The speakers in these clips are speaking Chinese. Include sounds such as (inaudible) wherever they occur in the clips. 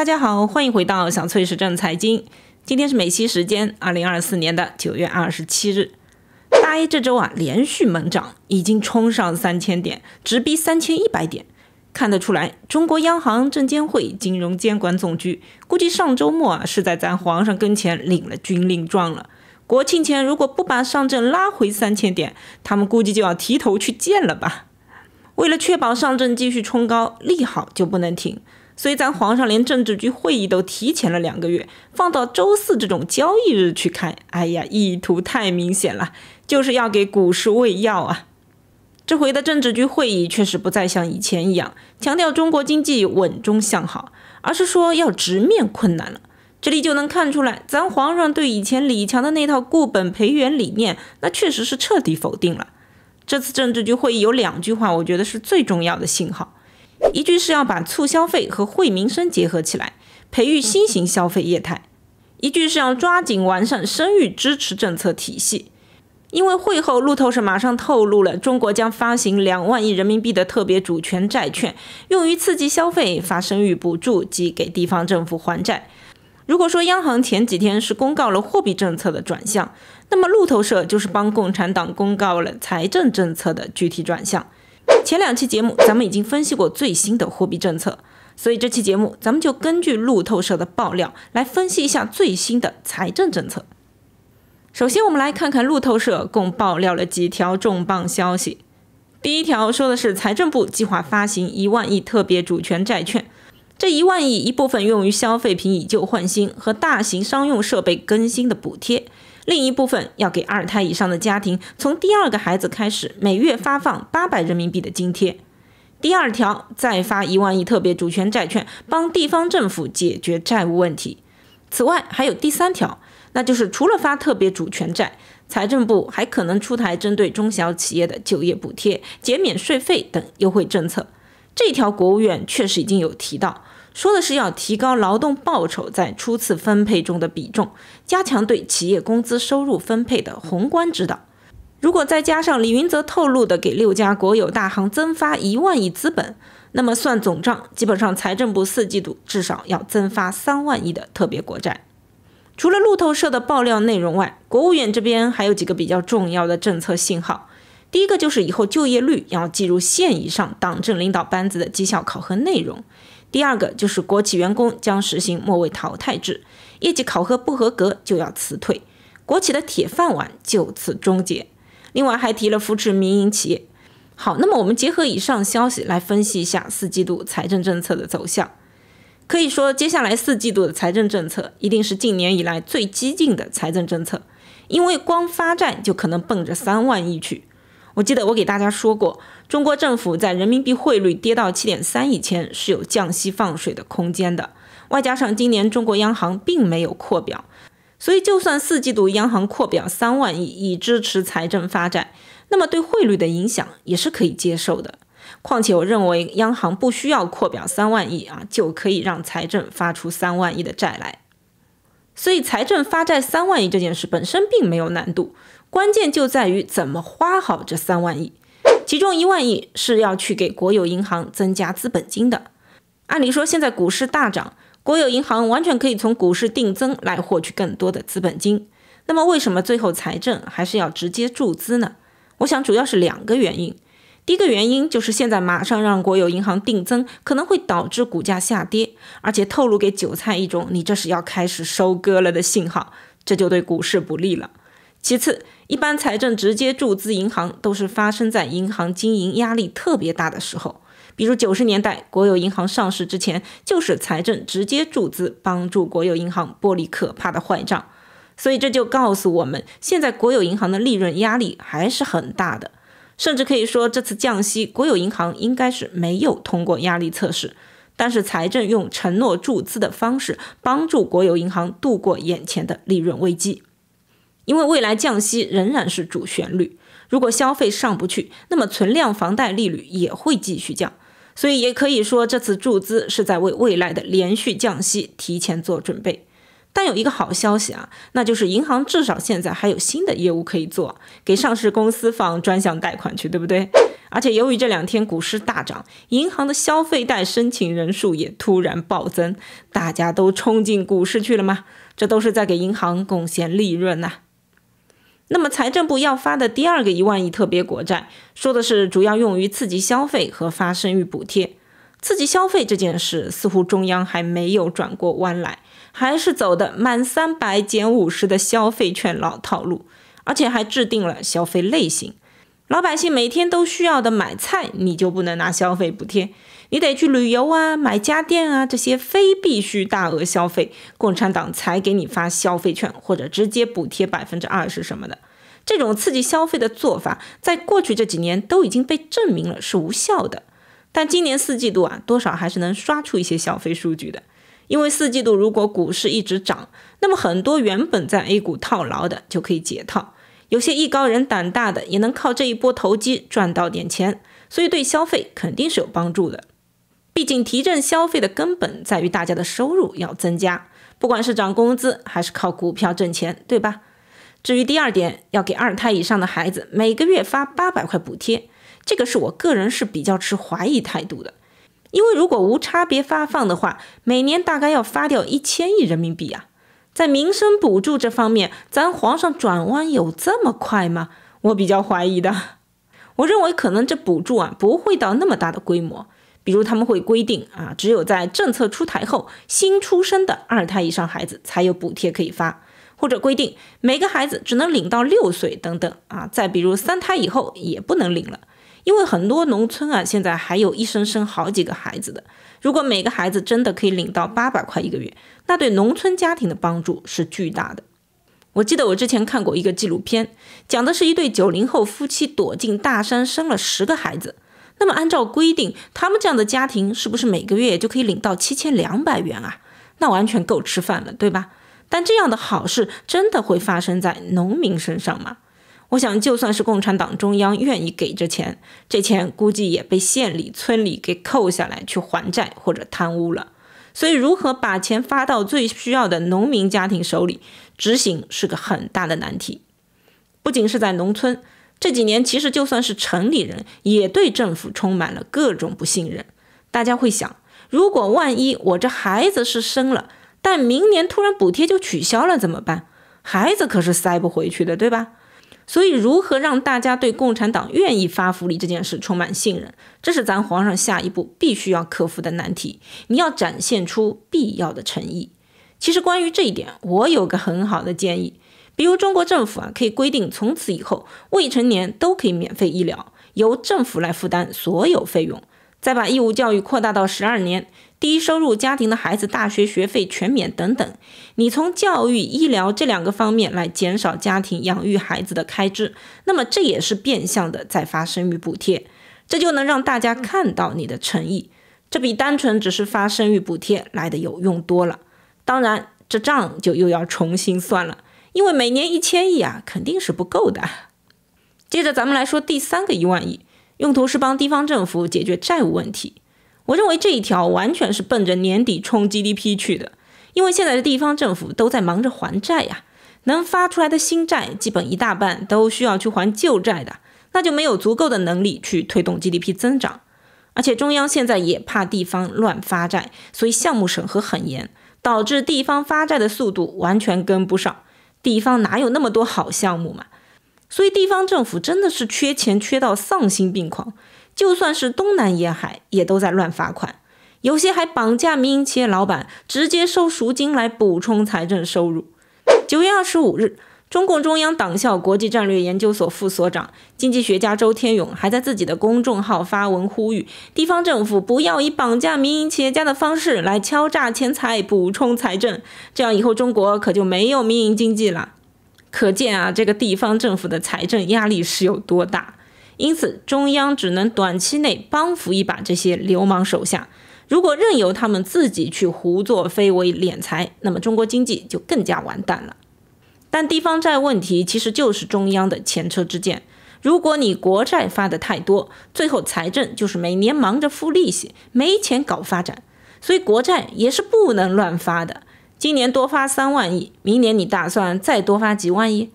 大家好，欢迎回到小翠时政财经。今天是美西时间二零二四年的九月二十七日。大 A 这周啊连续猛涨，已经冲上三千点，直逼三千一百点。看得出来，中国央行、证监会、金融监管总局估计上周末啊是在咱皇上跟前领了军令状了。国庆前如果不把上证拉回三千点，他们估计就要提头去见了吧？为了确保上证继续冲高，利好就不能停。所以，咱皇上连政治局会议都提前了两个月，放到周四这种交易日去开。哎呀，意图太明显了，就是要给股市喂药啊！这回的政治局会议确实不再像以前一样强调中国经济稳中向好，而是说要直面困难了。这里就能看出来，咱皇上对以前李强的那套固本培元理念，那确实是彻底否定了。这次政治局会议有两句话，我觉得是最重要的信号。一句是要把促消费和惠民生结合起来，培育新型消费业态；一句是要抓紧完善生育支持政策体系。因为会后，路透社马上透露了，中国将发行两万亿人民币的特别主权债券，用于刺激消费、发生育补助及给地方政府还债。如果说央行前几天是公告了货币政策的转向，那么路透社就是帮共产党公告了财政政策的具体转向。前两期节目，咱们已经分析过最新的货币政策，所以这期节目，咱们就根据路透社的爆料来分析一下最新的财政政策。首先，我们来看看路透社共爆料了几条重磅消息。第一条说的是财政部计划发行一万亿特别主权债券，这一万亿一部分用于消费品以旧换新和大型商用设备更新的补贴。另一部分要给二胎以上的家庭，从第二个孩子开始，每月发放八百人民币的津贴。第二条，再发一万亿特别主权债券，帮地方政府解决债务问题。此外，还有第三条，那就是除了发特别主权债，财政部还可能出台针对中小企业的就业补贴、减免税费等优惠政策。这条国务院确实已经有提到。说的是要提高劳动报酬在初次分配中的比重，加强对企业工资收入分配的宏观指导。如果再加上李云泽透露的给六家国有大行增发一万亿资本，那么算总账，基本上财政部四季度至少要增发三万亿的特别国债。除了路透社的爆料内容外，国务院这边还有几个比较重要的政策信号。第一个就是以后就业率要计入县以上党政领导班子的绩效考核内容。第二个就是国企员工将实行末位淘汰制，业绩考核不合格就要辞退，国企的铁饭碗就此终结。另外还提了扶持民营企业。好，那么我们结合以上消息来分析一下四季度财政政策的走向。可以说，接下来四季度的财政政策一定是近年以来最激进的财政政策，因为光发债就可能奔着三万亿去。我记得我给大家说过，中国政府在人民币汇率跌到七点三以前是有降息放水的空间的。外加上今年中国央行并没有扩表，所以就算四季度央行扩表三万亿以支持财政发债，那么对汇率的影响也是可以接受的。况且我认为央行不需要扩表三万亿啊，就可以让财政发出三万亿的债来。所以财政发债三万亿这件事本身并没有难度。关键就在于怎么花好这三万亿，其中一万亿是要去给国有银行增加资本金的。按理说，现在股市大涨，国有银行完全可以从股市定增来获取更多的资本金。那么，为什么最后财政还是要直接注资呢？我想，主要是两个原因。第一个原因就是现在马上让国有银行定增，可能会导致股价下跌，而且透露给韭菜一种“你这是要开始收割了”的信号，这就对股市不利了。其次，一般财政直接注资银行都是发生在银行经营压力特别大的时候，比如九十年代国有银行上市之前，就是财政直接注资帮助国有银行剥离可怕的坏账。所以这就告诉我们，现在国有银行的利润压力还是很大的，甚至可以说这次降息，国有银行应该是没有通过压力测试，但是财政用承诺注资的方式帮助国有银行度过眼前的利润危机。因为未来降息仍然是主旋律，如果消费上不去，那么存量房贷利率也会继续降。所以也可以说，这次注资是在为未来的连续降息提前做准备。但有一个好消息啊，那就是银行至少现在还有新的业务可以做，给上市公司放专项贷款去，对不对？而且由于这两天股市大涨，银行的消费贷申请人数也突然暴增，大家都冲进股市去了吗？这都是在给银行贡献利润呐。那么财政部要发的第二个一万亿特别国债，说的是主要用于刺激消费和发生育补贴。刺激消费这件事，似乎中央还没有转过弯来，还是走的满三百减五十的消费券老套路，而且还制定了消费类型。老百姓每天都需要的买菜，你就不能拿消费补贴？你得去旅游啊，买家电啊，这些非必须大额消费，共产党才给你发消费券或者直接补贴百分之二十什么的。这种刺激消费的做法，在过去这几年都已经被证明了是无效的。但今年四季度啊，多少还是能刷出一些消费数据的。因为四季度如果股市一直涨，那么很多原本在 A 股套牢的就可以解套，有些艺高人胆大的也能靠这一波投机赚到点钱，所以对消费肯定是有帮助的。毕竟提振消费的根本在于大家的收入要增加，不管是涨工资还是靠股票挣钱，对吧？至于第二点，要给二胎以上的孩子每个月发八百块补贴，这个是我个人是比较持怀疑态度的，因为如果无差别发放的话，每年大概要发掉一千亿人民币啊！在民生补助这方面，咱皇上转弯有这么快吗？我比较怀疑的，我认为可能这补助啊不会到那么大的规模。比如他们会规定啊，只有在政策出台后，新出生的二胎以上孩子才有补贴可以发，或者规定每个孩子只能领到六岁等等啊。再比如三胎以后也不能领了，因为很多农村啊现在还有一生生好几个孩子的。如果每个孩子真的可以领到八百块一个月，那对农村家庭的帮助是巨大的。我记得我之前看过一个纪录片，讲的是一对九零后夫妻躲进大山生了十个孩子。那么，按照规定，他们这样的家庭是不是每个月就可以领到七千两百元啊？那完全够吃饭了，对吧？但这样的好事真的会发生在农民身上吗？我想，就算是共产党中央愿意给这钱，这钱估计也被县里、村里给扣下来去还债或者贪污了。所以，如何把钱发到最需要的农民家庭手里，执行是个很大的难题，不仅是在农村。这几年，其实就算是城里人，也对政府充满了各种不信任。大家会想，如果万一我这孩子是生了，但明年突然补贴就取消了，怎么办？孩子可是塞不回去的，对吧？所以，如何让大家对共产党愿意发福利这件事充满信任，这是咱皇上下一步必须要克服的难题。你要展现出必要的诚意。其实，关于这一点，我有个很好的建议。比如中国政府啊，可以规定从此以后未成年都可以免费医疗，由政府来负担所有费用，再把义务教育扩大到十二年，低收入家庭的孩子大学学费全免等等。你从教育、医疗这两个方面来减少家庭养育孩子的开支，那么这也是变相的在发生育补贴，这就能让大家看到你的诚意，这比单纯只是发生育补贴来的有用多了。当然，这账就又要重新算了。因为每年一千亿啊，肯定是不够的。接着咱们来说第三个一万亿，用途是帮地方政府解决债务问题。我认为这一条完全是奔着年底冲 GDP 去的，因为现在的地方政府都在忙着还债呀，能发出来的新债基本一大半都需要去还旧债的，那就没有足够的能力去推动 GDP 增长。而且中央现在也怕地方乱发债，所以项目审核很严，导致地方发债的速度完全跟不上。地方哪有那么多好项目嘛？所以地方政府真的是缺钱缺到丧心病狂，就算是东南沿海也都在乱罚款，有些还绑架民营企业老板，直接收赎金来补充财政收入。九月二十五日。中共中央党校国际战略研究所副所长、经济学家周天勇还在自己的公众号发文呼吁，地方政府不要以绑架民营企业家的方式来敲诈钱财、补充财政，这样以后中国可就没有民营经济了。可见啊，这个地方政府的财政压力是有多大。因此，中央只能短期内帮扶一把这些流氓手下，如果任由他们自己去胡作非为、敛财，那么中国经济就更加完蛋了。但地方债问题其实就是中央的前车之鉴。如果你国债发的太多，最后财政就是每年忙着付利息，没钱搞发展。所以国债也是不能乱发的。今年多发三万亿，明年你打算再多发几万亿？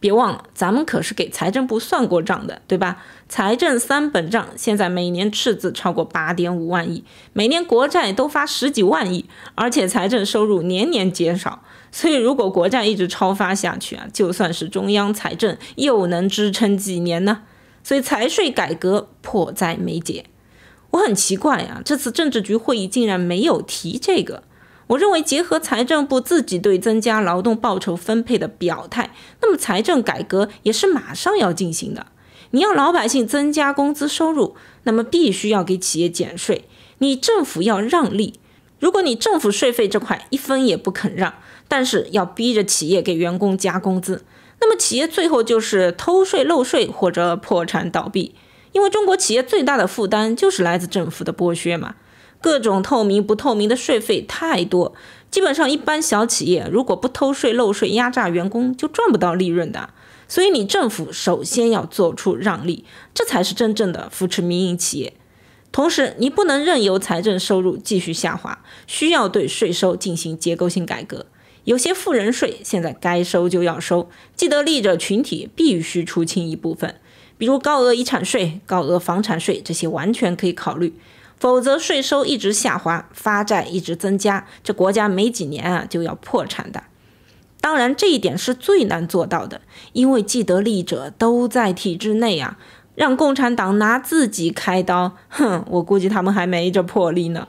别忘了，咱们可是给财政部算过账的，对吧？财政三本账现在每年赤字超过八点五万亿，每年国债都发十几万亿，而且财政收入年年减少。所以，如果国债一直超发下去啊，就算是中央财政又能支撑几年呢？所以，财税改革迫在眉睫。我很奇怪呀，这次政治局会议竟然没有提这个。我认为，结合财政部自己对增加劳动报酬分配的表态，那么财政改革也是马上要进行的。你要老百姓增加工资收入，那么必须要给企业减税。你政府要让利，如果你政府税费这块一分也不肯让。但是要逼着企业给员工加工资，那么企业最后就是偷税漏税或者破产倒闭。因为中国企业最大的负担就是来自政府的剥削嘛，各种透明不透明的税费太多，基本上一般小企业如果不偷税漏税压榨员工，就赚不到利润的。所以你政府首先要做出让利，这才是真正的扶持民营企业。同时，你不能任由财政收入继续下滑，需要对税收进行结构性改革。有些富人税现在该收就要收，既得利者群体必须出清一部分，比如高额遗产税、高额房产税这些完全可以考虑，否则税收一直下滑，发债一直增加，这国家没几年啊就要破产的。当然这一点是最难做到的，因为既得利者都在体制内啊，让共产党拿自己开刀，哼，我估计他们还没这魄力呢。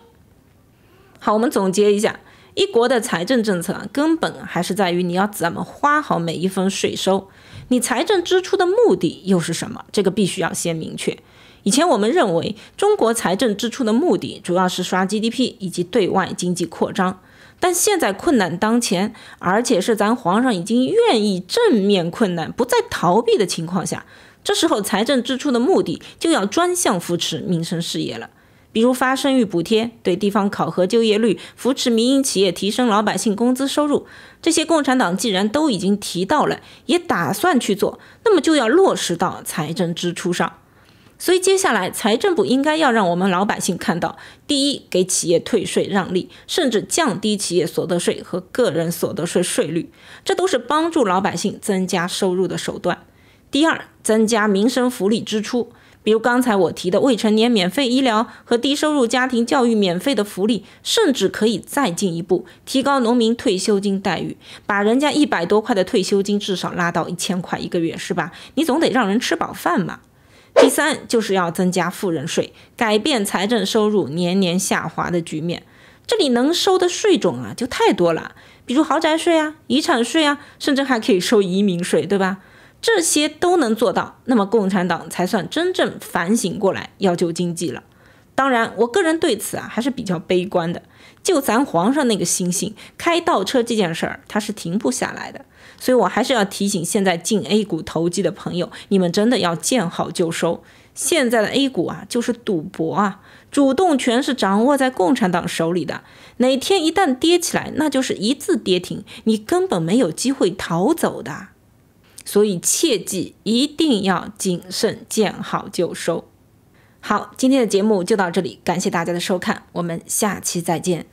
好，我们总结一下。一国的财政政策根本还是在于你要怎么花好每一分税收，你财政支出的目的又是什么？这个必须要先明确。以前我们认为中国财政支出的目的主要是刷 GDP (laughs) 以及对外经济扩张，但现在困难当前，而且是咱皇上已经愿意正面困难，不再逃避的情况下，这时候财政支出的目的就要专项扶持民生事业了。比如发生育补贴、对地方考核就业率、扶持民营企业、提升老百姓工资收入，这些共产党既然都已经提到了，也打算去做，那么就要落实到财政支出上。所以接下来，财政部应该要让我们老百姓看到：第一，给企业退税让利，甚至降低企业所得税和个人所得税税率，这都是帮助老百姓增加收入的手段；第二，增加民生福利支出。比如刚才我提的未成年免费医疗和低收入家庭教育免费的福利，甚至可以再进一步提高农民退休金待遇，把人家一百多块的退休金至少拉到一千块一个月，是吧？你总得让人吃饱饭嘛。第三就是要增加富人税，改变财政收入年年下滑的局面。这里能收的税种啊就太多了，比如豪宅税啊、遗产税啊，甚至还可以收移民税，对吧？这些都能做到，那么共产党才算真正反省过来，要救经济了。当然，我个人对此啊还是比较悲观的。就咱皇上那个心性，开倒车这件事儿，他是停不下来的。所以，我还是要提醒现在进 A 股投机的朋友，你们真的要见好就收。现在的 A 股啊，就是赌博啊，主动权是掌握在共产党手里的。哪天一旦跌起来，那就是一字跌停，你根本没有机会逃走的。所以切记，一定要谨慎，见好就收。好，今天的节目就到这里，感谢大家的收看，我们下期再见。